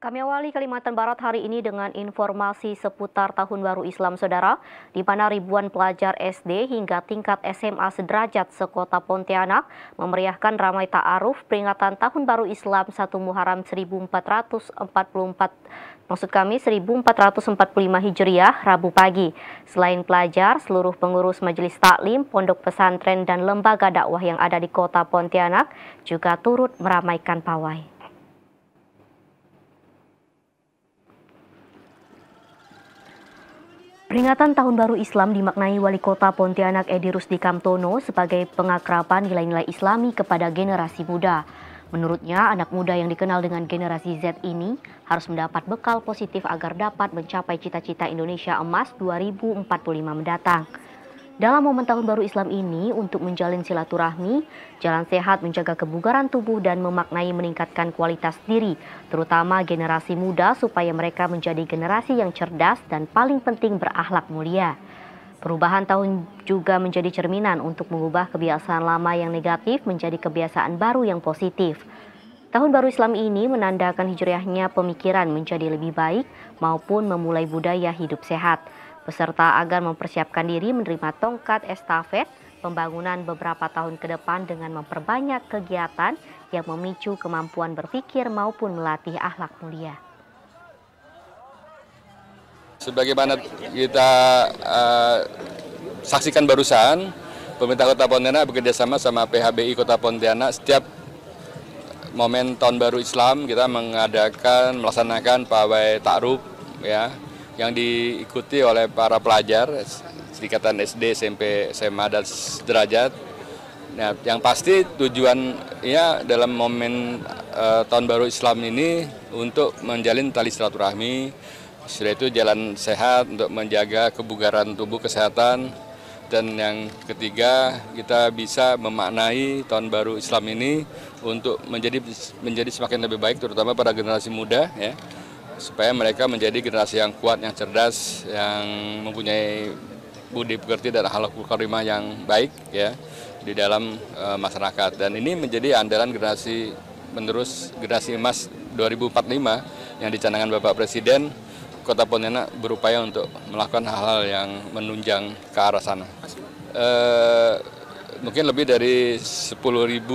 Kami awali Kalimantan Barat hari ini dengan informasi seputar Tahun Baru Islam Saudara, di mana ribuan pelajar SD hingga tingkat SMA sederajat sekota Pontianak memeriahkan ramai ta'aruf peringatan Tahun Baru Islam 1 Muharram 1444 maksud kami 1445 Hijriah Rabu pagi. Selain pelajar, seluruh pengurus Majelis Taklim, Pondok Pesantren dan lembaga dakwah yang ada di Kota Pontianak juga turut meramaikan pawai. Peringatan Tahun Baru Islam dimaknai Wali Kota Pontianak Edi Rusdi Kamtono sebagai pengakrapan nilai-nilai islami kepada generasi muda. Menurutnya, anak muda yang dikenal dengan generasi Z ini harus mendapat bekal positif agar dapat mencapai cita-cita Indonesia Emas 2045 mendatang. Dalam momen tahun baru Islam ini untuk menjalin silaturahmi, jalan sehat menjaga kebugaran tubuh dan memaknai meningkatkan kualitas diri, terutama generasi muda supaya mereka menjadi generasi yang cerdas dan paling penting berakhlak mulia. Perubahan tahun juga menjadi cerminan untuk mengubah kebiasaan lama yang negatif menjadi kebiasaan baru yang positif. Tahun baru Islam ini menandakan hijriahnya pemikiran menjadi lebih baik maupun memulai budaya hidup sehat. Peserta agar mempersiapkan diri menerima tongkat estafet pembangunan beberapa tahun ke depan dengan memperbanyak kegiatan yang memicu kemampuan berpikir maupun melatih akhlak mulia. Sebagaimana kita uh, saksikan barusan, pemerintah Kota Pontianak bekerjasama sama PHBI Kota Pontianak setiap momen tahun baru Islam kita mengadakan melaksanakan pawai takrub ya yang diikuti oleh para pelajar Serikatan SD, SMP, SMA dan derajat. Nah, yang pasti tujuan tujuannya dalam momen uh, tahun baru Islam ini untuk menjalin tali silaturahmi, sudah itu jalan sehat untuk menjaga kebugaran tubuh kesehatan dan yang ketiga kita bisa memaknai tahun baru Islam ini untuk menjadi menjadi semakin lebih baik terutama pada generasi muda ya supaya mereka menjadi generasi yang kuat, yang cerdas, yang mempunyai budi pekerti dan hal karimah yang baik ya di dalam e, masyarakat. Dan ini menjadi andalan generasi menerus generasi emas 2045 yang dicanangkan Bapak Presiden Kota Pontianak berupaya untuk melakukan hal-hal yang menunjang ke arah sana. E, mungkin lebih dari 10.000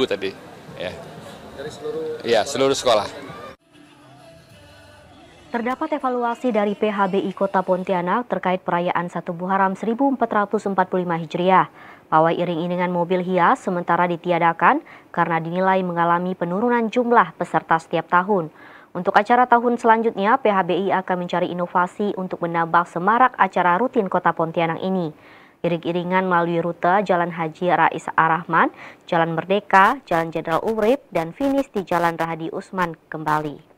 tadi ya. Dari seluruh Ya, seluruh sekolah. Terdapat evaluasi dari PHBI Kota Pontianak terkait perayaan Satu Muharram 1445 Hijriah. Pawai iring-iringan mobil hias sementara ditiadakan karena dinilai mengalami penurunan jumlah peserta setiap tahun. Untuk acara tahun selanjutnya, PHBI akan mencari inovasi untuk menambah semarak acara rutin Kota Pontianak ini. Iring-iringan melalui rute Jalan Haji Rais Arahman, Jalan Merdeka, Jalan Jenderal Urip, dan finish di Jalan Rahadi Usman kembali.